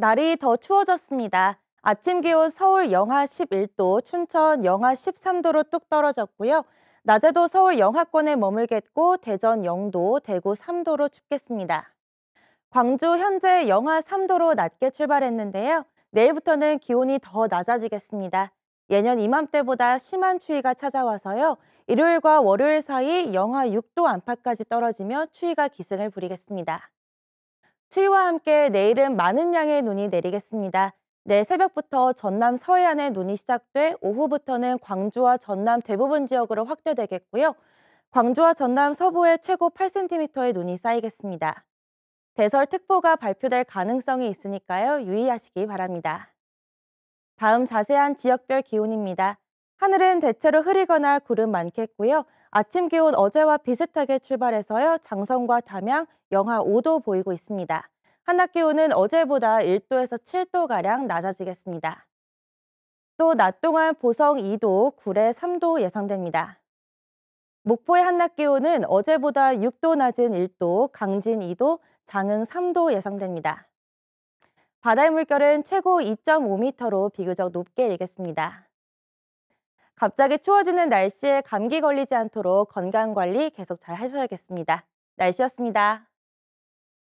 날이 더 추워졌습니다. 아침 기온 서울 영하 11도, 춘천 영하 13도로 뚝 떨어졌고요. 낮에도 서울 영하권에 머물겠고 대전 0도, 대구 3도로 춥겠습니다. 광주 현재 영하 3도로 낮게 출발했는데요. 내일부터는 기온이 더 낮아지겠습니다. 예년 이맘때보다 심한 추위가 찾아와서요. 일요일과 월요일 사이 영하 6도 안팎까지 떨어지며 추위가 기승을 부리겠습니다. 추위와 함께 내일은 많은 양의 눈이 내리겠습니다. 내일 새벽부터 전남 서해안에 눈이 시작돼 오후부터는 광주와 전남 대부분 지역으로 확대되겠고요. 광주와 전남 서부에 최고 8cm의 눈이 쌓이겠습니다. 대설특보가 발표될 가능성이 있으니까요. 유의하시기 바랍니다. 다음 자세한 지역별 기온입니다. 하늘은 대체로 흐리거나 구름 많겠고요. 아침 기온 어제와 비슷하게 출발해서요. 장성과 담양 영하 5도 보이고 있습니다. 한낮 기온은 어제보다 1도에서 7도가량 낮아지겠습니다. 또 낮 동안 보성 2도, 굴례 3도 예상됩니다. 목포의 한낮 기온은 어제보다 6도 낮은 1도, 강진 2도, 장흥 3도 예상됩니다. 바다의 물결은 최고 2.5m로 비교적 높게 일겠습니다. 갑자기 추워지는 날씨에 감기 걸리지 않도록 건강 관리 계속 잘 하셔야겠습니다. 날씨였습니다.